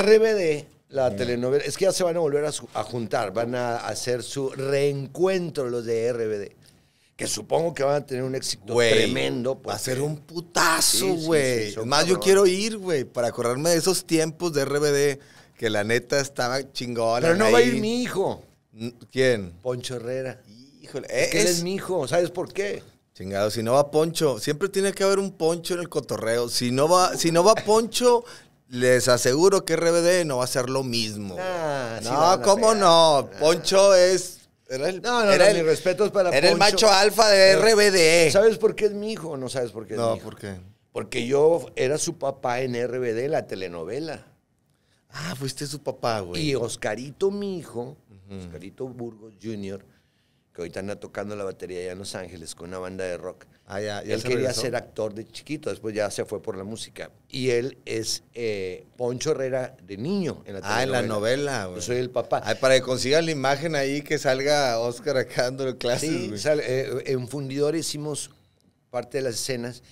RBD, la telenovela, es que ya se van a volver a, juntar, van a hacer su reencuentro los de RBD. Que supongo que van a tener un éxito tremendo. Va a ser un putazo, güey. Más yo quiero ir, güey, para acordarme de esos tiempos de RBD, que la neta estaba chingona. Pero no va a ir mi hijo. ¿Quién? Poncho Herrera. Híjole, es... él es mi hijo, ¿sabes por qué? Chingado, si no va Poncho, siempre tiene que haber un Poncho en el cotorreo. Si no va, si no va Poncho, les aseguro que RBD no va a ser lo mismo. Ah, no, ¿cómo no? Ah. Poncho es. Era no, no, era el, respetos para era el macho alfa de RBD. ¿Sabes por qué es mi hijo? No sabes por qué es no, mi hijo. ¿por qué? Porque yo era su papá en RBD, la telenovela. Ah, fuiste su papá, güey. Y Oscarito, mi hijo, Oscarito Burgos Jr., que ahorita anda tocando la batería allá en Los Ángeles con una banda de rock. Ah, él quería ser actor de chiquito, después ya se fue por la música. Y él es eh, Poncho Herrera de niño en la Ah, en la novela, Yo soy el papá. para que consigan la imagen ahí que salga Oscar acá dando clases. Sí, eh, en Fundidor hicimos parte de las escenas.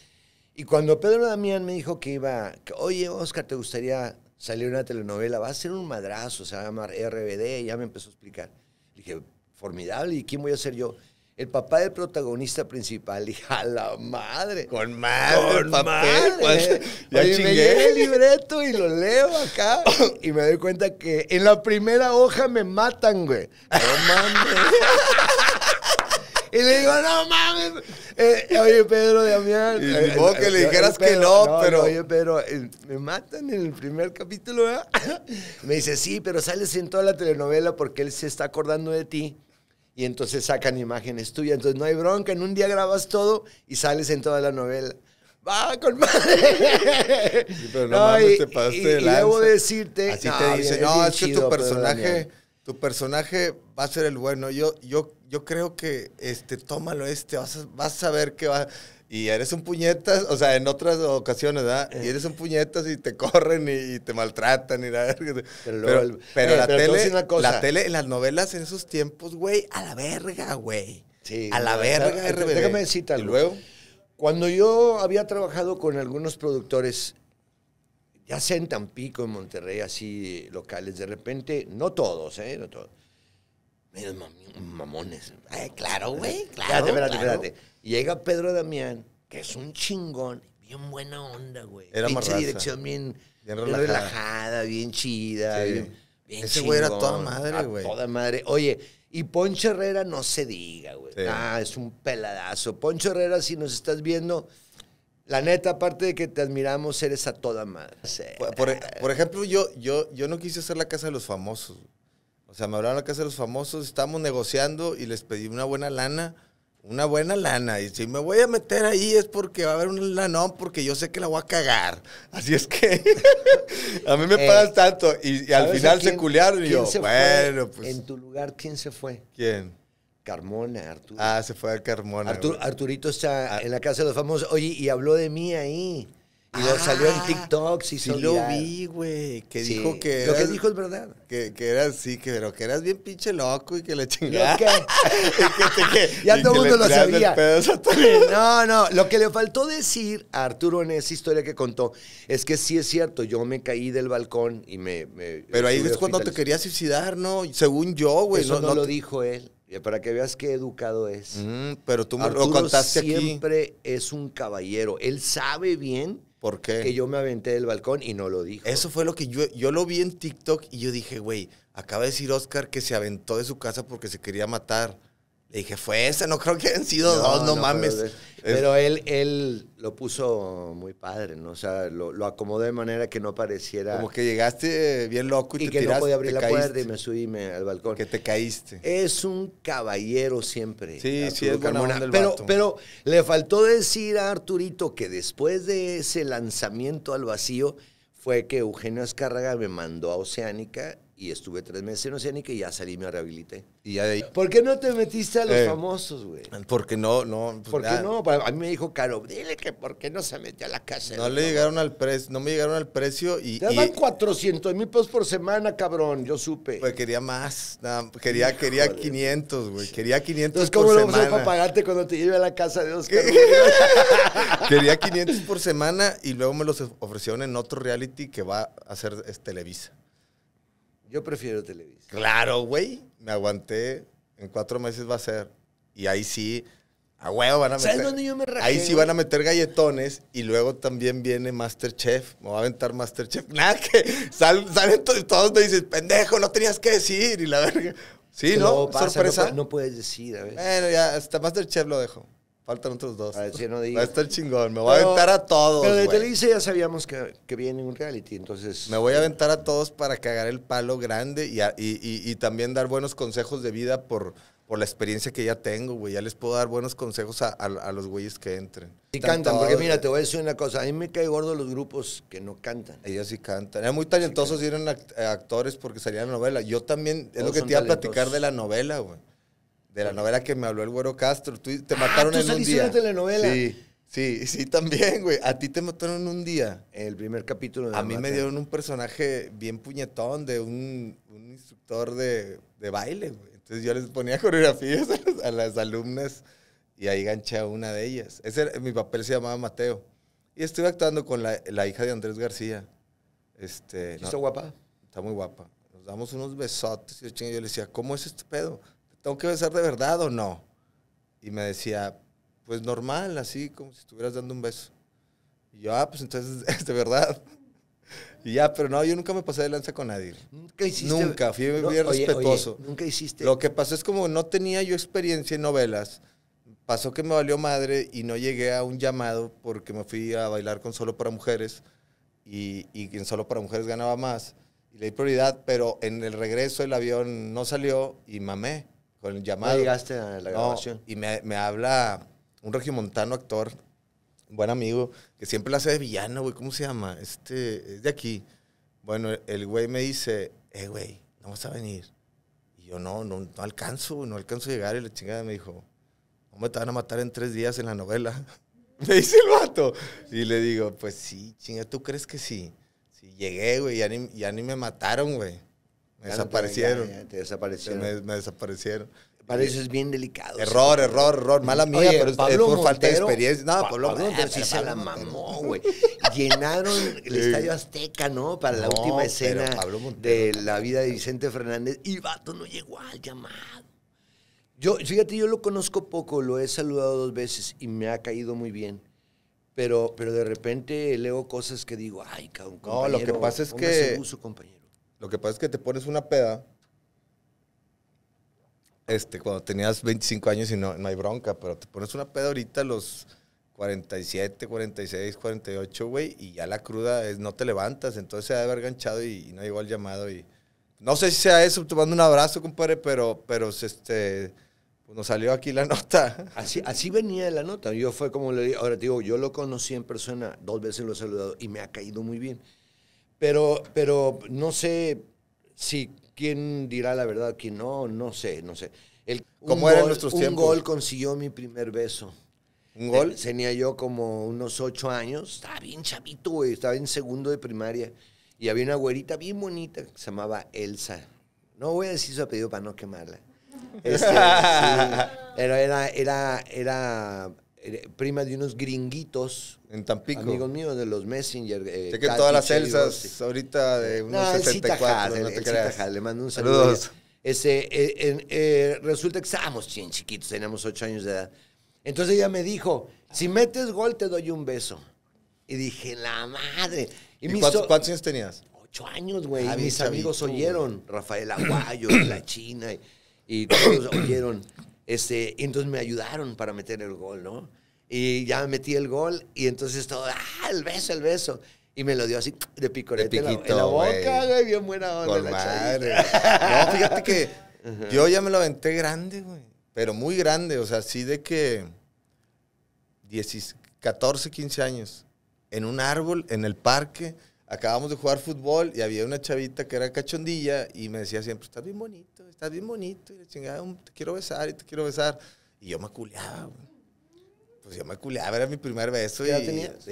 Y cuando Pedro Damián me dijo que iba, que, oye, Oscar, ¿te gustaría salir una telenovela? Va a ser un madrazo, se va a llamar RBD, ya me empezó a explicar. Le dije, formidable, ¿y quién voy a ser yo? El papá del protagonista principal, y a la madre. Con madre, con papel. Madre. Pues, ya Oye, me llega el libreto y lo leo acá y me doy cuenta que en la primera hoja me matan, güey. No mames. Y le digo, no mames. Eh, oye, Pedro, Damián. Y vos eh, que le eh, dijeras que no, pero. oye, Pedro, me matan en el primer capítulo, Me dice, sí, pero sales en toda la telenovela porque él se está acordando de ti y entonces sacan imágenes tuyas. Entonces no hay bronca, en un día grabas todo y sales en toda la novela. ¡Va, con madre! Sí, pero no, y, te pasaste y, y debo decirte... Así te dicen, no, es, que tu personaje... Tu personaje va a ser el bueno. Yo, yo, yo creo que este, tómalo este, vas vas a ver que va y eres un puñetas, o sea, en otras ocasiones, ¿verdad? Y eres un puñetas y te corren y, te maltratan y la Pero, pero, pero eh, la, tele, la tele, en las novelas en esos tiempos, güey, a la verga, güey. Sí. A la verga, RBD. Eh, déjame decirte algo. Y luego. Cuando yo había trabajado con algunos productores, ya sea en Tampico, en Monterrey, así locales, de repente, no todos, ¿eh? No todos. Menos mamones. Eh, claro, güey, claro. Espérate, espérate, espérate. Llega Pedro Damián, que es un chingón, bien buena onda, güey. Era Pinche dirección bien, relajada. bien chida. Ese güey era toda madre, güey. Toda madre. Oye, y Poncho Herrera no se diga, güey. Ah, es un peladazo. Poncho Herrera, si nos estás viendo, la neta, aparte de que te admiramos, eres a toda madre. E, por, ejemplo, yo, yo, yo no quise hacer la casa de los famosos. O sea, me hablaron la casa de los famosos, estábamos negociando y les pedí una buena lana una buena lana. Y si me voy a meter ahí es porque va a haber un lanón, porque yo sé que la voy a cagar. Así es que a mí me eh, pagan tanto. Y, al final se culearon y yo, bueno, pues. En tu lugar, ¿quién se fue? ¿Quién? Carmona, Arturo. Ah, se fue a Carmona. Arturito está ah. en la casa de los famosos. Oye, y habló de mí ahí. Y salió en ah, TikTok, sí, sí. lo vi, güey. Que dijo que. lo que dijo es verdad. Que, que eras, sí, que, pero que eras bien pinche loco y que le chingaste. ¿Qué? que, ya todo el mundo lo sabía. no, no. Lo que le faltó decir a Arturo en esa historia que contó es que sí es cierto, yo me caí del balcón y me. pero ahí es cuando te querías suicidar, ¿no? Según yo, güey. Eso no, lo dijo él. Para que veas qué educado es. Mm, pero tú me lo contaste aquí. siempre es un caballero. Él sabe bien ¿Por qué? Que yo me aventé del balcón y no lo dije. Eso fue lo que yo, yo lo vi en TikTok y yo dije, güey, acaba de decir Oscar que se aventó de su casa porque se quería matar. Le dije, fue esa, no creo que hayan sido dos, no, mames. Pero, él, él lo puso muy padre, ¿no? O sea, lo, lo, acomodó de manera que no pareciera. Como que llegaste eh, bien loco y, y que no podía abrir la puerta y me subí al balcón. Que te caíste. Es un caballero siempre. Sí, sí, es pero, pero le faltó decir a Arturito que después de ese lanzamiento al vacío fue que Eugenio Azcárraga me mandó a Oceánica y estuve tres meses en Oceánica y ya salí me rehabilité. Y ¿Por qué no te metiste a los eh. famosos, güey? Porque no, no. Pues ¿Por qué no? A mí me dijo Caro, dile que por qué no se metió a la casa. No le llegaron al precio, no me llegaron al precio y... Te daban 400 mil pesos por semana, cabrón, yo supe. Pues quería más, quería, quería 500, güey, quería 500 Entonces, ¿cómo lo vamos a pagarte cuando te lleve a la casa de Oscar? quería 500 por semana y luego me los ofrecieron en otro reality que va a hacer Televisa. Yo prefiero Televisa. Claro, güey. Me aguanté. En cuatro meses va a ser. Y ahí sí, a huevo van a meter. ¿Sabes yo me Ahí sí van a meter galletones. Y luego también viene Masterchef. Me va a aventar Masterchef. Nada que. salen todos, todos me dicen, pendejo, no tenías que decir. Y la verga. Sí, ¿no? Pasa, Sorpresa. No, puedes decir, a Bueno, ya, hasta Masterchef lo dejo. Faltan otros dos. A ver si no digo. Va a estar chingón, me voy a aventar a todos. Pero de Televisa ya sabíamos que, viene un reality, entonces. Me voy a eh, aventar a todos para cagar el palo grande y, y, y, también dar buenos consejos de vida por, por la experiencia que ya tengo, güey. Ya les puedo dar buenos consejos a, a, los güeyes que entren. Y cantan, porque mira, te voy a decir una cosa. A mí me cae gordo los grupos que no cantan. Ellos sí cantan. Eran muy talentosos eran eh, actores porque salían de la novela. Yo también, es lo que te iba a platicar de la novela, güey de la novela que me habló el Güero Castro. te ah, mataron en un día. Sí, sí, sí, también, güey. A ti te mataron en un día. En el primer capítulo. De a mí me dieron un personaje bien puñetón de un, instructor de, de baile, güey. Entonces yo les ponía coreografías a las, alumnas y ahí ganché a una de ellas. Ese mi papel se llamaba Mateo. Y estuve actuando con la, la hija de Andrés García. Este, ¿Está guapa? Está muy guapa. Nos damos unos besotes y yo le decía, ¿cómo es este pedo? ¿tengo que besar de verdad o no? Y me decía, pues normal, así como si estuvieras dando un beso. Y yo, ah, pues entonces es de verdad. Y ya, pero no, yo nunca me pasé de lanza con nadie. Nunca hiciste. Nunca, fui muy oye, respetuoso. Oye, nunca hiciste. Lo que pasó es como no tenía yo experiencia en novelas. Pasó que me valió madre y no llegué a un llamado porque me fui a bailar con Solo para Mujeres y, y en Solo para Mujeres ganaba más. Y le di prioridad, pero en el regreso el avión no salió y mamé con el llamado. la grabación. y me, habla un regimontano actor, un buen amigo, que siempre la hace de villano, güey. ¿Cómo se llama? Este, es de aquí. Bueno, el güey me dice, eh, güey, no vas a venir. Y yo, no, no, alcanzo, no alcanzo a llegar. Y la chingada me dijo, cómo te van a matar en tres días en la novela. me dice el vato. Y le digo, pues sí, chinga, ¿tú crees que sí? Sí, llegué, güey, ya ni, ya ni me mataron, güey desaparecieron. desaparecieron. Me, desaparecieron. Para es bien delicado. Error, error, error. Mala mía, pero es por falta de experiencia. No, por Pablo, menos Montero sí se la mamó, güey. Llenaron el Estadio Azteca, ¿no? Para la última escena de la vida de Vicente Fernández. Y Vato no llegó al llamado. Yo, fíjate, yo lo conozco poco, lo he saludado dos veces y me ha caído muy bien. Pero, pero de repente leo cosas que digo, ay, cabrón, No, lo que pasa es que... Uso, compañero. Lo que pasa es que te pones una peda. Este, cuando tenías 25 años y no, hay bronca, pero te pones una peda ahorita a los 47, 46, 48, güey, y ya la cruda es no te levantas, entonces se ha de haber ganchado y, no llegó al llamado. y No sé si sea eso, te mando un abrazo, compadre, pero, pero este, pues, nos salió aquí la nota. Así, así venía la nota, yo fue como le ahora te digo, yo lo conocí en persona, dos veces lo he saludado y me ha caído muy bien. Pero, pero no sé si quién dirá la verdad, quién no, no sé, no sé. El, ¿Cómo eran nuestros tiempos? Un gol consiguió mi primer beso. ¿Un gol? Eh, tenía yo como unos ocho años. Estaba bien chavito, güey. Estaba en segundo de primaria. Y había una güerita bien bonita que se llamaba Elsa. No voy a decir su apellido para no quemarla. Este, era, era, era eh, prima de unos gringuitos en Tampico. Amigos míos de los Messenger. Eh, sé que todas las celsas, ahorita de unos no, no te creas. le mando un saludo. Saludos. Ese, eh, eh, resulta que estábamos chin, chiquitos, teníamos 8 años de edad. Entonces ella me dijo, si metes gol te doy un beso. Y dije, la madre. ¿Y, cuántos, años tenías? Ocho años, güey. Ah, mis amigos oyeron, Rafael Aguayo, La China, y, todos oyeron. Este, y entonces me ayudaron para meter el gol, ¿no? Y ya metí el gol y entonces todo, ah, el beso, el beso. Y me lo dio así de picorete en, la, boca, güey, bien buena onda. madre. No, fíjate que yo ya me lo aventé grande, güey. Pero muy grande, o sea, así de que 14, 15 años. En un árbol, en el parque, acabamos de jugar fútbol y había una chavita que era cachondilla y me decía siempre, estás bien bonito, estás bien bonito, y la chingada, te quiero besar y te quiero besar. Y yo me culeaba, güey pues yo me culeaba, era mi primer beso. y,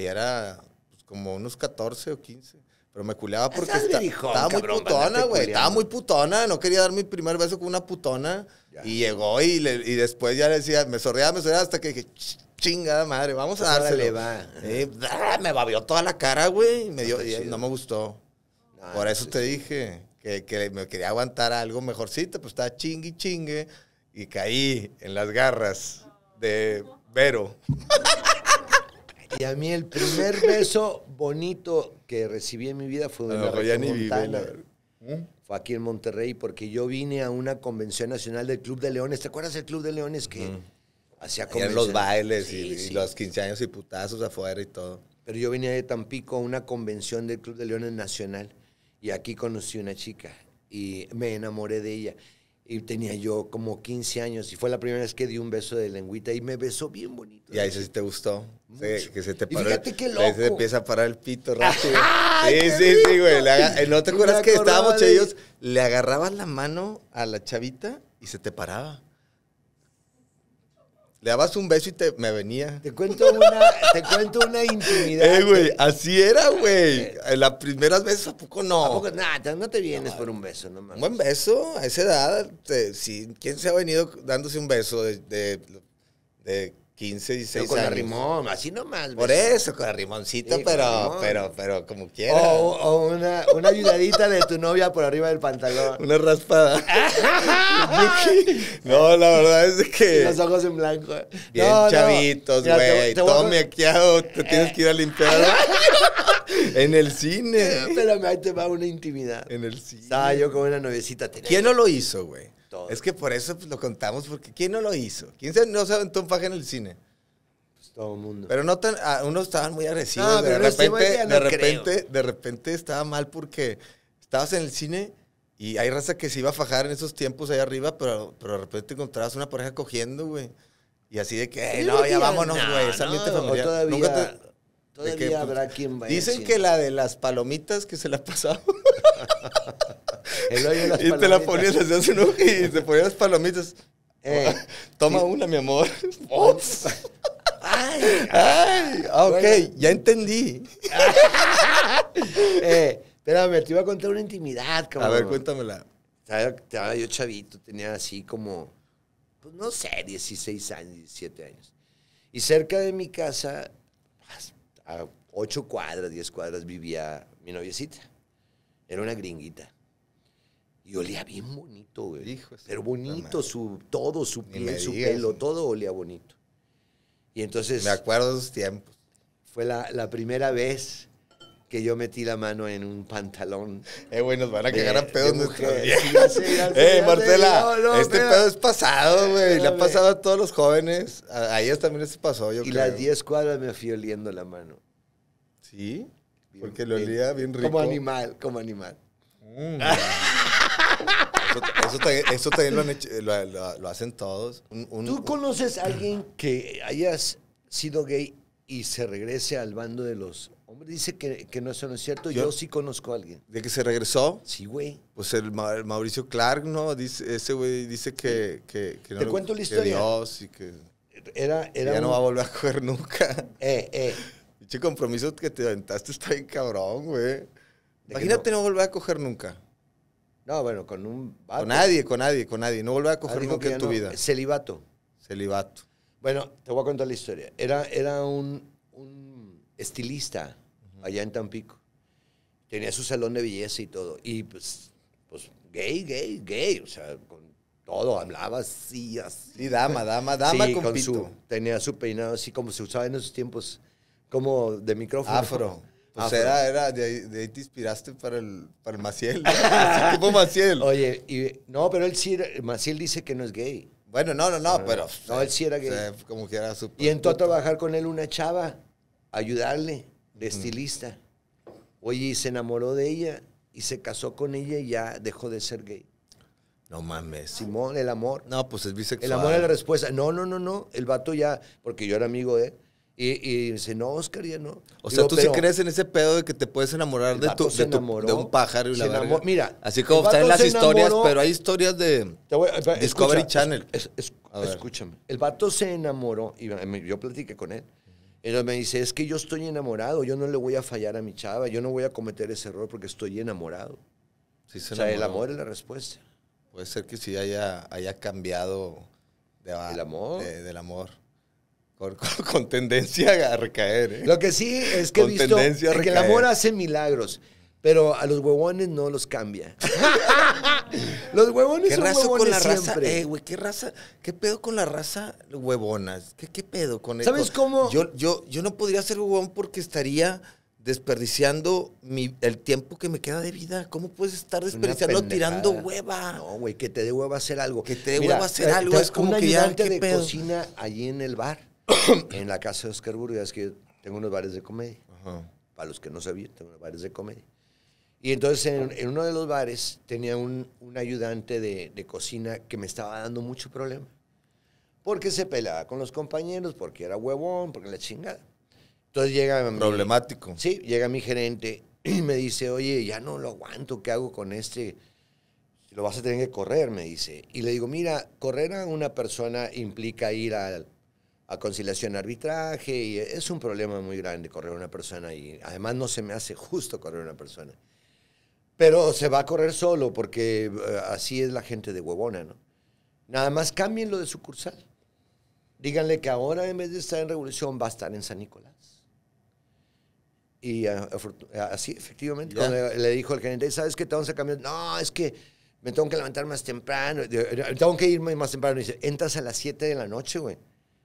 era pues, como unos 14 o 15. Pero me culeaba porque estaba muy putona, güey. Estaba muy putona. No quería dar mi primer beso con una putona. Y llegó y, después ya le decía, me sorreaba, me sorreaba hasta que dije, chingada madre, vamos a darle. Pues ah, me babió toda la cara, güey. Me no me gustó. Por eso te dije que, me quería aguantar algo mejorcito, pues estaba chingue y chingue. Y caí en las garras de Vero. Y a mí el primer beso bonito que recibí en mi vida fue de pues ¿Mm? Fue aquí en Monterrey porque yo vine a una convención nacional del Club de Leones. ¿Te acuerdas del Club de Leones que hacía convenciones? los bailes y, los 15 años y putazos afuera y todo. Pero yo venía de Tampico a una convención del Club de Leones Nacional y aquí conocí una chica y me enamoré de ella. Y tenía yo como 15 años y fue la primera vez que di un beso de lengüita y me besó bien bonito. Y ahí sí te gustó. que se te paró. Y fíjate qué loco. Ahí se empieza a parar el pito rápido. sí, sí, sí, güey. ¿No te acuerdas que estábamos de... Le agarrabas la mano a la chavita y se te paraba. Le dabas un beso y te, me venía. Te cuento una, te cuento una intimidad. Eh, güey, así era, güey. Las primeras veces, ¿a poco no? ¿A poco? no te vienes por un beso, no Buen beso, a esa edad, ¿quién se ha venido dándose un beso de, de 15, 16 con años. rimón así nomás. Por eso, con la rimoncita, pero, pero, pero como quieras. O, una, una ayudadita de tu novia por arriba del pantalón. Una raspada. no, la verdad es que. Los ojos en blanco. Bien chavitos, güey. No. Todo mequeado, te tienes eh. que ir a limpiar. en el cine. Pero ahí te va una intimidad. En el cine. Estaba yo con una noviecita. ¿Quién no lo hizo, güey? Es que por eso pues, lo contamos, porque ¿quién no lo hizo? ¿Quién no se aventó un paje en el cine? Pues, todo el mundo. Pero no tan, ah, unos estaban muy agresivos. de, repente, de, repente, de repente estaba mal porque estabas en el cine y hay raza que se iba a fajar en esos tiempos ahí arriba, pero, pero de repente encontrabas una pareja cogiendo, güey. Y así de que, no, ya vámonos, güey. no, Todavía pues, habrá quien vaya. Dicen que la de las palomitas que se la pasaba. El las y te la ponías, hace un ojo y te ponías las palomitas. Eh, toma una, mi amor. Ay, ay, ah, ok, ya entendí. espérame, eh, te iba a contar una intimidad, cabrón. A ver, cuéntamela. yo chavito, tenía así como, pues no sé, 16 años, 17 años. Y cerca de mi casa a ocho cuadras, diez cuadras vivía mi noviecita. Era una gringuita. Y olía bien bonito, güey. Pero bonito, su, todo, su piel, su pelo, todo olía bonito. Y entonces... Me acuerdo de esos tiempos. Fue la, la primera vez que yo metí la mano en un pantalón. Eh, güey, nos van a cagar a pedos nuestros Eh, Martela, este pedo es pasado, güey. Le ha pasado a todos los jóvenes. A, ellas también les pasó, yo y creo. Y las 10 cuadras me fui oliendo la mano. ¿Sí? Porque lo olía bien rico. Como animal, como animal. Mm. Eso, también, lo, hacen todos. ¿Tú conoces a alguien que hayas sido gay y se regrese al bando de los dice que, no, eso no es cierto. Yo, sí conozco a alguien. ¿De que se regresó? Sí, güey. Pues el, Mauricio Clark, ¿no? Dice, ese güey dice que, no Te cuento la historia. Dios y que era, era ya no va a volver a coger nunca. Eh, eh. Pinche compromiso que te aventaste está bien cabrón, güey. Imagínate no. volver a coger nunca. No, bueno, con un Con nadie, con nadie, con nadie. No volver a coger nunca en tu vida. Celibato. Celibato. Bueno, te voy a contar la historia. Era, era un, un estilista allá en Tampico. Tenía su salón de belleza y todo. Y pues, pues gay, gay, gay. O sea, con todo, hablaba así, así. Y dama, dama, dama con, su, tenía su peinado así como se usaba en esos tiempos, como de micrófono. Afro. Pues era, era de ahí, de, ahí, te inspiraste para el, para el Maciel. tipo Maciel. Oye, y, no, pero él sí, Maciel dice que no es gay. Bueno, no, no, no, ah, pero. No, él sí era gay. O sea, como que era su... Y entró a trabajar con él una chava, ayudarle de estilista. Oye, se enamoró de ella y se casó con ella y ya dejó de ser gay. No mames. Simón, el amor. No, pues es bisexual. El amor es la respuesta. No, no, no, no. El vato ya, porque yo era amigo de Y, dice, no, Oscar, ya no. O sea, tú sí crees en ese pedo de que te puedes enamorar de, tu, de, de, un pájaro y Mira. Así como están las historias, pero hay historias de Discovery Channel. escúchame. El vato se enamoró, y eh, yo platiqué con él, entonces me dice, es que yo estoy enamorado, yo no le voy a fallar a mi chava, yo no voy a cometer ese error porque estoy enamorado. se o sea, el amor es la respuesta. Puede ser que sí haya, haya cambiado de, ¿El amor? del amor. Con, tendencia a recaer. ¿eh? Lo que sí es que he visto que el amor hace milagros. Pero a los huevones no los cambia. los huevones ¿Qué son raza huevones con la raza? Eh, ¿qué raza? ¿Qué pedo con la raza huevonas? ¿Qué, pedo con eso? ¿Sabes cómo? Yo, yo, yo no podría ser huevón porque estaría desperdiciando el tiempo que me queda de vida. ¿Cómo puedes estar desperdiciando tirando hueva? No, güey, que te dé hueva hacer algo. Que te dé hueva hacer eh, algo. es como que ya de cocina allí en el bar, en la casa de Oscar es que tengo unos bares de comedia. Ajá. Para los que no sabían, tengo unos bares de comedia. Y entonces en, uno de los bares tenía un, ayudante de, cocina que me estaba dando mucho problema. Porque se pelaba con los compañeros, porque era huevón, porque la chingada. Entonces llega... Problemático. Mi, sí, llega mi gerente y me dice, oye, ya no lo aguanto, ¿qué hago con este? Lo vas a tener que correr, me dice. Y le digo, mira, correr a una persona implica ir a, a conciliación arbitraje y es un problema muy grande correr a una persona y además no se me hace justo correr a una persona. Pero se va a correr solo porque eh, así es la gente de huevona, ¿no? Nada más cambien lo de sucursal. Díganle que ahora en vez de estar en Revolución va a estar en San Nicolás. Y eh, eh, así, efectivamente, le, dijo el gerente, ¿sabes qué? Te vamos a cambiar. No, es que me tengo que levantar más temprano, tengo que irme más temprano. Y dice, entras a las 7 de la noche, güey.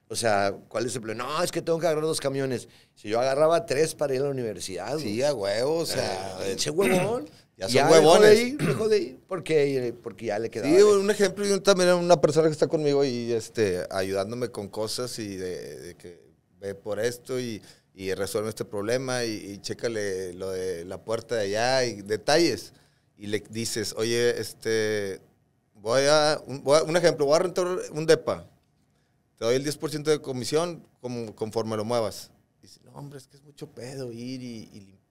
O sea, ¿cuál es el problema? No, es que tengo que agarrar dos camiones. Si yo agarraba tres para ir a la universidad. Sí, a o sea. ese ah, huevón. Ya son huevones. Dejó de porque, porque ya le quedaba. un ejemplo yo también también una persona que está conmigo y este, ayudándome con cosas y de, que ve por esto y, y resuelve este problema y, y, chécale lo de la puerta de allá y detalles. Y le dices, oye, este, voy a, un, ejemplo, voy a rentar un DEPA. Te doy el 10% de comisión como, conforme lo muevas. Dice, no, hombre, es que es mucho pedo ir y, y limpiar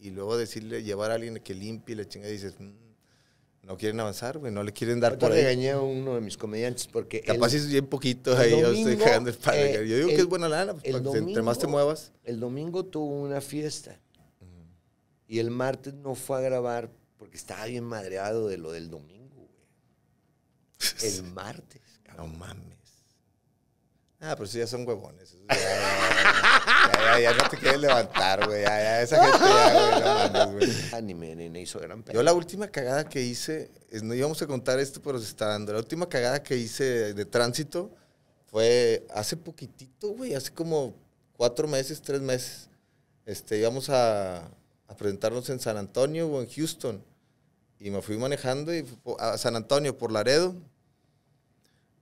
y luego decirle, llevar a alguien que limpie la chinga y dices, mm, no quieren avanzar, güey, no le quieren dar por regañé a uno de mis comediantes porque... Capaz es bien poquito ahí, yo estoy cagando el padre. Eh, yo digo que es buena lana, pues, entre más te muevas. El domingo tuvo una fiesta y el martes no fue a grabar porque estaba bien madreado de lo del domingo, güey. El martes, cabrón. No mames. Ah, pero pues sí ya son huevones. Ya, no te quieres levantar, güey. Ya, esa gente ya, güey, no güey. ni, ni hizo gran pena. Yo la última cagada que hice, no íbamos a contar esto, pero se está dando. La última cagada que hice de tránsito fue hace poquitito, güey, hace como cuatro meses, tres meses. Este, íbamos a, a presentarnos en San Antonio o en Houston. Y me fui manejando y, a San Antonio por Laredo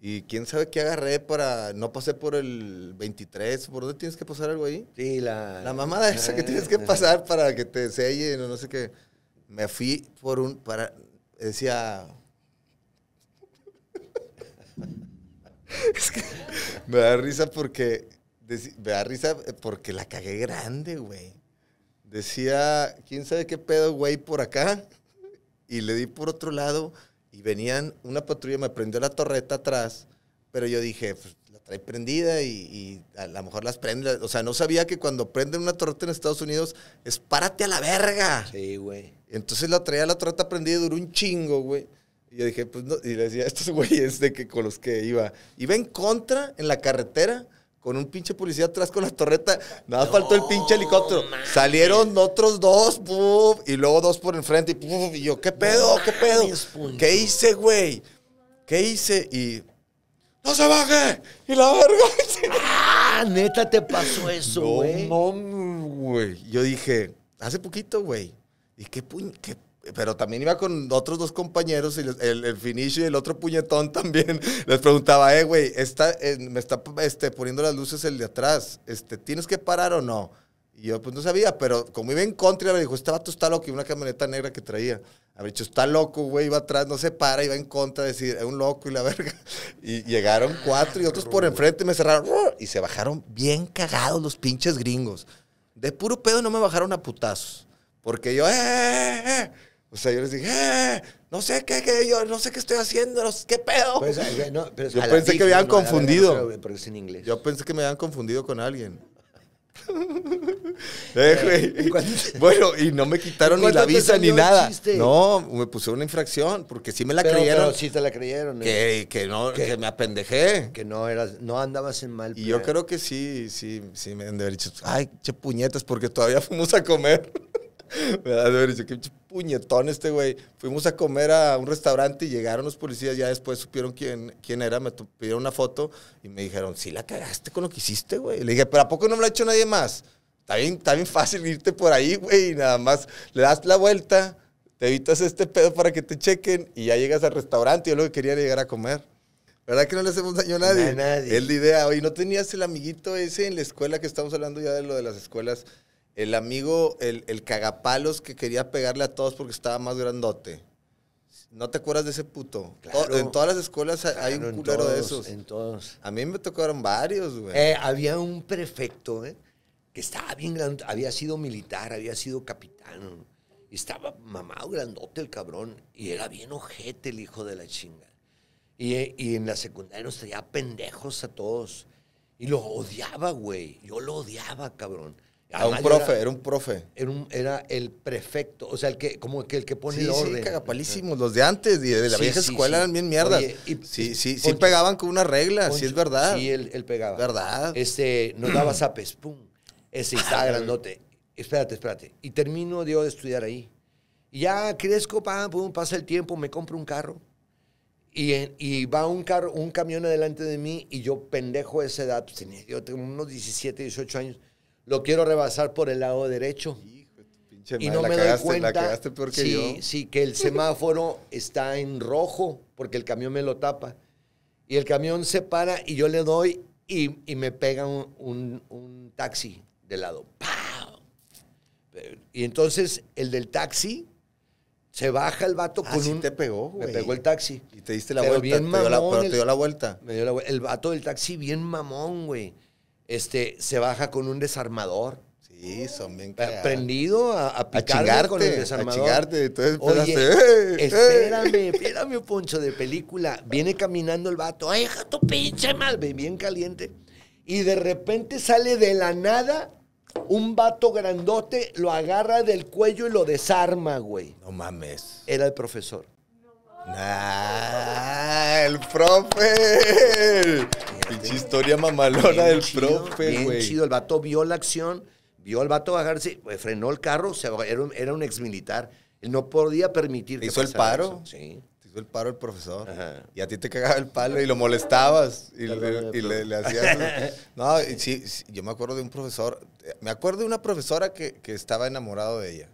y quién sabe qué agarré para. No pasé por el 23. ¿Por dónde tienes que pasar algo ahí? Sí, la. La mamada esa que tienes que pasar para que te sellen o no sé qué. Me fui por un. para Decía. es que me da risa porque. Me da risa eh, porque la cagué grande, güey. Decía, quién sabe qué pedo, güey, por acá. Y le di por otro lado y venían, una patrulla me prendió la torreta atrás, pero yo dije, pues, la trae prendida y, a lo mejor las prende. O sea, no sabía que cuando prenden una torreta en Estados Unidos espárate a la verga. Sí, güey. Entonces la traía la torreta prendida, duró un chingo, güey. Y yo dije, pues no, y le decía, estos güeyes de que con los que iba. Iba en contra en la carretera con un pinche policía atrás con la torreta. Nada faltó el pinche helicóptero. Salieron otros dos, ¡puf! y luego dos por enfrente. Y, y yo, ¿qué pedo? ¿Qué pedo? ¿Qué hice, güey? ¿Qué hice? Y. ¡No se baje! Y la verga. ah, neta, te pasó eso, güey. No, güey. yo dije, hace poquito, güey. ¿Y qué, pu pero también iba con otros dos compañeros y el, el finish y el otro puñetón también les preguntaba, eh, güey, está eh, me está este, poniendo las luces el de atrás, este, ¿tienes que parar o no? Y yo pues no sabía, pero como iba en contra, me dijo, este vato está loco, y una camioneta negra que traía. Había dicho, está loco, güey, iba atrás, no se para, iba en contra, decir, es un loco y la verga. Y llegaron cuatro y otros por enfrente me cerraron y se bajaron bien cagados los pinches gringos. De puro pedo no me bajaron a putazos. Porque yo, eh, eh, eh, eh". O sea, yo les dije, eh, no sé qué, yo no sé qué estoy haciendo, qué pedo. Pues, yo pensé que me habían confundido. Yo pensé que me habían confundido con alguien. Eh, eh, bueno, y no me quitaron ni la visa ni nada. No, me pusieron una infracción porque sí me la creyeron. Pero sí te la creyeron. Que, no, que me apendejé. Que no eras, no andabas en mal. Y yo creo que sí, sí, sí me han de haber dicho, ay, che puñetas, porque todavía fuimos a comer. me han de haber dicho, qué puñetón este güey. Fuimos a comer a un restaurante y llegaron los policías, ya después supieron quién, quién era, me pidieron una foto y me dijeron, sí la cagaste con lo que hiciste, güey. Le dije, pero ¿a poco no me lo ha hecho nadie más? Está bien, fácil irte por ahí, güey, y nada más le das la vuelta, te evitas este pedo para que te chequen y ya llegas al restaurante. Yo lo que quería era llegar a comer. ¿Verdad que no le hacemos daño a nadie? a nadie. Es la idea. Oye, ¿no tenías el amiguito ese en la escuela que estamos hablando ya de lo de las escuelas? El amigo, el, cagapalos que quería pegarle a todos porque estaba más grandote. ¿No te acuerdas de ese puto? en todas las escuelas hay un culero de esos. todos. A mí me tocaron varios, güey. Eh, había un prefecto, ¿eh? Que estaba bien grande. Había sido militar, había sido capitán. Y estaba mamado grandote el cabrón. Y era bien ojete el hijo de la chinga. Y, y en la secundaria nos traía pendejos a todos. Y lo odiaba, güey. Yo lo odiaba, cabrón. Ah, era un profe, era, un profe. Era, era el prefecto, o sea, el que, como que el que pone el orden. Sí, cagapalísimos, los de antes, de, la vieja escuela eran bien mierdas. Pues, sí, sí, sí pegaban con una regla, sí es verdad. Sí, él, pegaba. ¿Verdad? Este, nos daba zapes, pum. Ese está grandote. Espérate, espérate. Y termino yo de estudiar ahí. Y ya crezco, pam, pasa el tiempo, me compro un carro. Y, y, va un, carro, un camión adelante de mí y yo, pendejo de esa edad, pues, tenía, yo tengo unos 17, 18 años lo quiero rebasar por el lado derecho. pinche y no me cagaste, La peor que sí, sí, que el semáforo está en rojo porque el camión me lo tapa. Y el camión se para y yo le doy y, me pega un, taxi de lado. ¡Pau! Y entonces el del taxi se baja el vato ah, con te pegó, Me pegó el taxi. Y te diste la vuelta. dio la, pero te dio la vuelta. el vato del taxi bien mamón, güey este, se baja con un desarmador. Sí, son bien cagadas. Aprendido a, a, con el desarmador. A chingarte, entonces Oye, ¡Eh, espérame, espérame, Poncho, de película. Viene caminando el vato. ¡Ay, hija tu pinche mal! Bien caliente. Y de repente sale de la nada un vato grandote, lo agarra del cuello y lo desarma, güey. No mames. Era el profesor. No mames. el profe historia mamalona del profe, güey. chido, el vato vio la acción, vio al vato bajarse, pues, frenó el carro, era, un, era ex militar. Él no podía permitir hizo el paro? Sí. hizo el paro el profesor. Y a ti te cagaba el palo y lo molestabas. Y, le, hacías. no, sí, yo me acuerdo de un profesor. Eh, me acuerdo de una profesora que, que estaba enamorado de ella.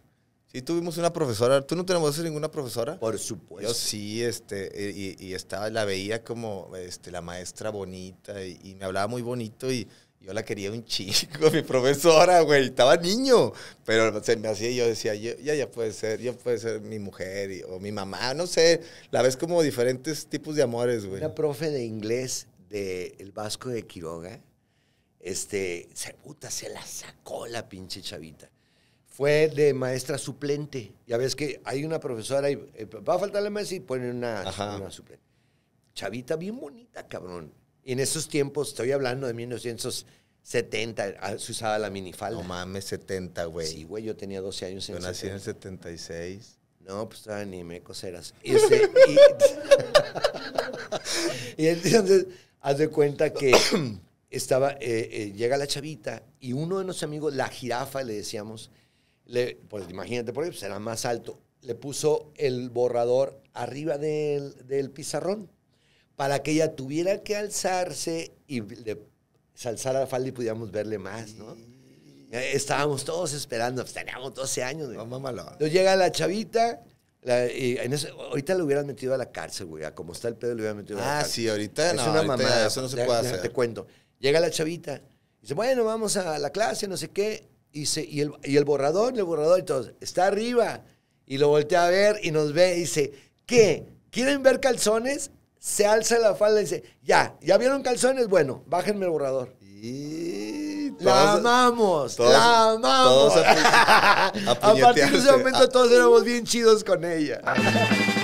Y tuvimos una profesora. ¿Tú no tenemos ninguna profesora? Por supuesto. Yo sí, este, eh, y, estaba, la veía como este, la maestra bonita y, me hablaba muy bonito y yo la quería un chico, mi profesora, güey. Estaba niño, pero se me hacía y yo decía, yo, ya, ya puede ser, ya puede ser mi mujer o mi mamá, no sé. La ves como diferentes tipos de amores, güey. Una profe de inglés del Vasco de Quiroga, este, se, puta, se la sacó la pinche chavita fue de maestra suplente. Ya ves que hay una profesora y eh, va a faltar la maestra y pone una, suplente. Chavita bien bonita, cabrón. Y en esos tiempos, estoy hablando de 1970, ah, se usaba la minifalda. No mames, 70, güey. Sí, güey, yo tenía 12 años en Yo nací en 76. No, pues estaba ni me coseras. Y, y, entonces, haz de cuenta que estaba, eh, eh, llega la chavita y uno de nuestros amigos, la jirafa, le decíamos, le, pues imagínate, por ejemplo, pues, será más alto. Le puso el borrador arriba del, pizarrón para que ella tuviera que alzarse y le, se alzara la falda y pudiéramos verle más, ¿no? Eh, estábamos todos esperando, pues, teníamos 12 años. No, llega la chavita, ahorita lo hubieran metido a la cárcel, güey. como está el pedo, le hubieran metido a la ah, cárcel. Ah, sí, ahorita es no. una mamada. Eso no se puede hacer. Te cuento. Llega la chavita. Dice, bueno, vamos a la clase, no sé qué y, se, y, el, y el borrador, el borrador, entonces, está arriba. Y lo voltea a ver y nos ve y dice, ¿qué? ¿Quieren ver calzones? Se alza la falda y dice, ya, ¿ya vieron calzones? Bueno, bájenme el borrador. Y... la amamos, la amamos. a partir de ese momento todos éramos bien chidos con ella.